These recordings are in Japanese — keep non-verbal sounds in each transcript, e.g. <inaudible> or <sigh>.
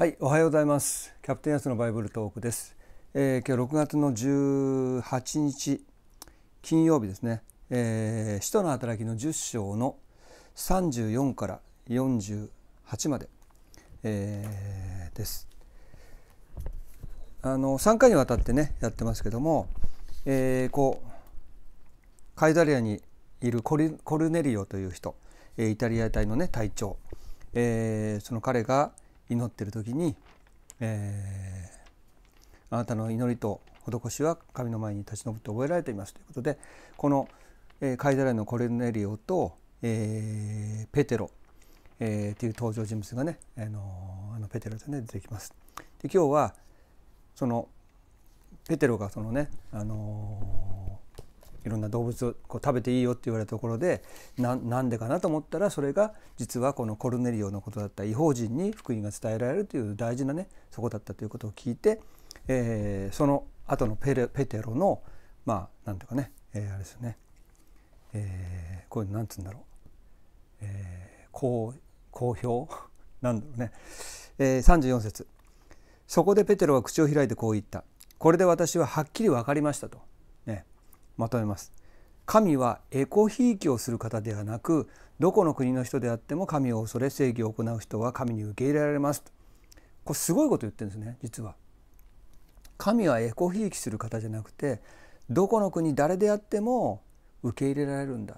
はい、おはようございます。キャプテンヤスのバイブルトークです。えー、今日6月の18日金曜日ですね。えー、使徒の働きの10章の34から48まで、えー、です。あの3回にわたってねやってますけども、えー、こうカイザリアにいるコルネリオという人、えイタリア隊のね隊長、えー、その彼が祈ってる時に、えー、あなたの祈りと施しは神の前に立ち上って覚えられていますということでこの、えー、カイザラのコルネリオと、えー、ペテロ、えー、っていう登場人物がね、あのー、あのペテロで、ね、出てきます。で今日はそのペテロがそのね、あのいろんな動物をこう食べていいよって言われたところでなんでかなと思ったらそれが実はこのコルネリオのことだった異邦人に福音が伝えられるという大事なねそこだったということを聞いて、えー、その後のペレペテロのまあなんていうかね、えー、あれですよね、えー、こういうのなんつうんだろう、えー、公公表 <laughs> なんだろうね、えー、34節そこでペテロは口を開いてこう言った「これで私ははっきり分かりましたと」ねまとめます。神はエコひいきをする方ではなくどこの国の人であっても神を恐れ正義を行う人は神に受け入れられますこれすごいこと言ってるんですね実は。神はエコひいきする方じゃなくてどこの国誰であっても受け入れられるんだ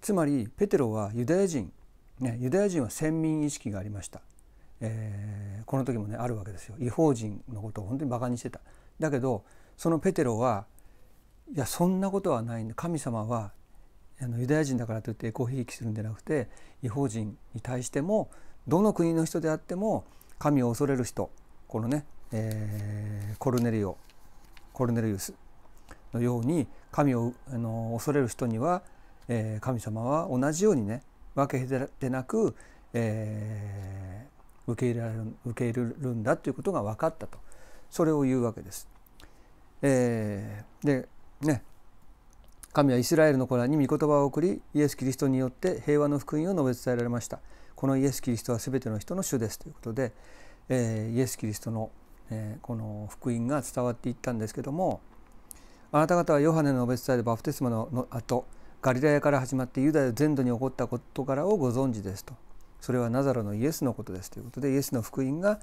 つまりペテロはユダヤ人、ね、ユダヤ人は先民意識がありました、えー、この時もねあるわけですよ違法人のことを本当にバカにしてただけどそのペテロはいやそんなことはないん神様はあのユダヤ人だからといってエコひいきするんじゃなくて違法人に対してもどの国の人であっても神を恐れる人このね、えー、コルネリオコルネリウスのように神をあの恐れる人には、えー、神様は同じようにね分け隔てなく、えー、受け入れられる受け入れるんだということが分かったとそれを言うわけです。えー、でね神はイスラエルの子らに御言葉を送りイエス・キリストによって平和の福音を述べ伝えられましたこのイエス・キリストは全ての人の主ですということで、えー、イエス・キリストの、えー、この福音が伝わっていったんですけどもあなた方はヨハネの述べ伝えでバプテスマの後ガリラヤから始まってユダヤ全土に起こったことからをご存知ですとそれはナザロのイエスのことですということでイエスの福音が、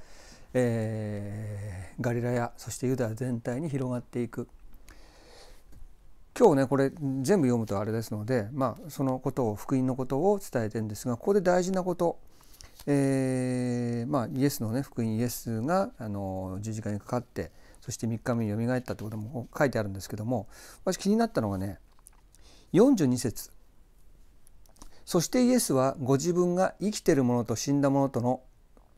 えー、ガリラヤそしてユダヤ全体に広がっていく今日ねこれ全部読むとあれですので、まあ、そのことを福音のことを伝えてるんですがここで大事なこと、えー、まあ、イエスのね福音イエスがあの十字架にかかってそして3日目によみがえったってことも書いてあるんですけども私気になったのがね42節そしてイエスはご自分が生きてるものと死んだものとの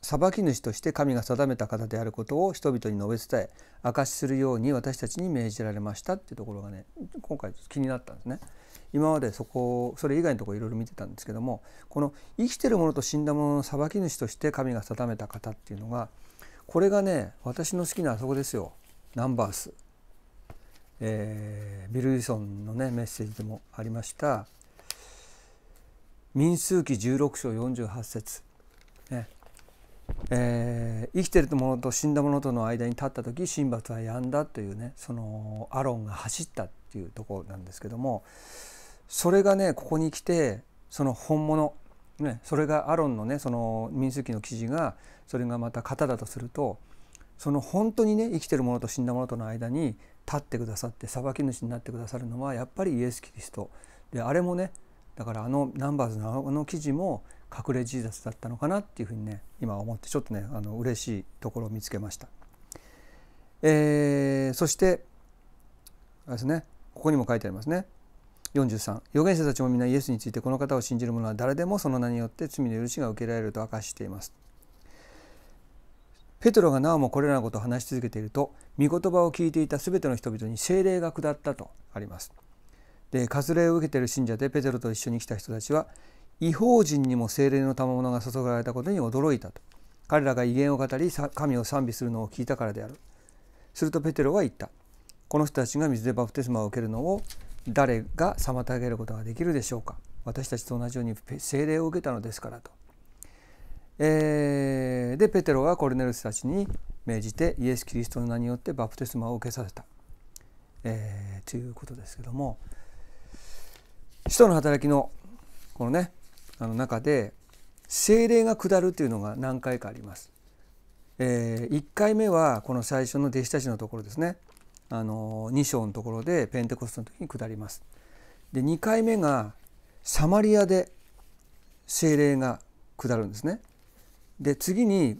裁き主として神が定めた方であることを人々に述べ伝え証しするように私たちに命じられましたっていうところがね今回気になったんですね。今までそこそれ以外のところいろいろ見てたんですけどもこの生きてるものと死んだものの裁き主として神が定めた方っていうのがこれがね私の好きなあそこですよナンバース、えー、ビル・ウソンのねメッセージでもありました「民数記16章48節えー、生きてるものと死んだものとの間に立った時神罰はやんだというねそのアロンが走ったっていうとこなんですけどもそれがねここに来てその本物、ね、それがアロンのねその民数記の記事がそれがまた型だとするとその本当にね生きてるものと死んだものとの間に立ってくださって裁き主になってくださるのはやっぱりイエス・キリストであれもねだからあのナンバーズのあの記事も隠れジーザスだったのかなっていうふうにね今思ってちょっとねあの嬉しいところを見つけました。えー、そしてあれですねここにも書いてありますね43預言者たちもみんなイエスについてこの方を信じる者は誰でもその名によって罪の許しが受けられると明かしています。ペトロがなおもこれらのことを話し続けていると御言葉を聞いていた全ての人々に聖霊が下ったとあります。で割礼を受けている信者でペテロと一緒に来た人たちは違法人にも精霊の賜物が注がれたことに驚いたと彼らが威厳を語り神を賛美するのを聞いたからであるするとペテロは言ったこの人たちが水でバプテスマを受けるのを誰が妨げることができるでしょうか私たちと同じように精霊を受けたのですからと。えー、でペテロはコルネルスたちに命じてイエス・キリストの名によってバプテスマを受けさせた、えー、ということですけども使徒の働きのこのねあの中で聖霊が下るというのが何回かあります。えー、1回目はこの最初の弟子たちのところですねあの2章のところでペンテコストの時に下ります。で2回目がサマリアで精霊が下るんですね。で次に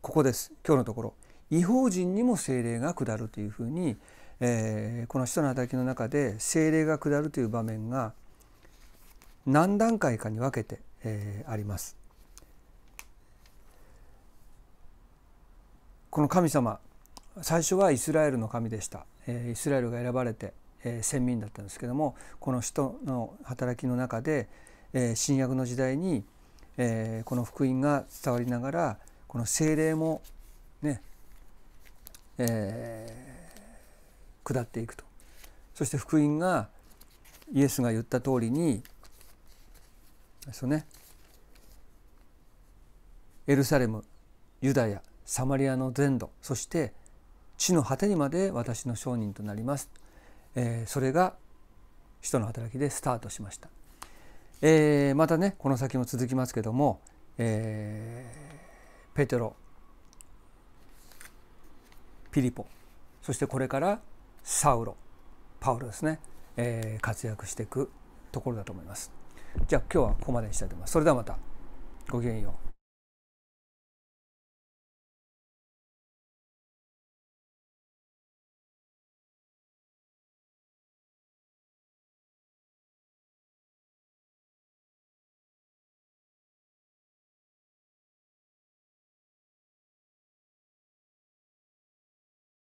ここです今日のところ違法人にも精霊が下るというふうに、えー、この「人の働き」の中で精霊が下るという場面が「何段階かに分けて、えー、あります。この神様最初はイスラエルの神でした、えー、イスラエルが選ばれて、えー、先民だったんですけどもこの人の働きの中で、えー、新約の時代に、えー、この福音が伝わりながらこの精霊もね、えー、下っていくとそして福音がイエスが言った通りにですよね。エルサレムユダヤサマリアの全土そして地の果てにまで私の商人となります、えー、それが使徒の働きでスタートしました、えー、またねこの先も続きますけども、えー、ペテロピリポそしてこれからサウロパウロですね、え活躍していくところだと思います。じゃあ今日はここまでにしたいと思います。それではまた。ごきげんよう。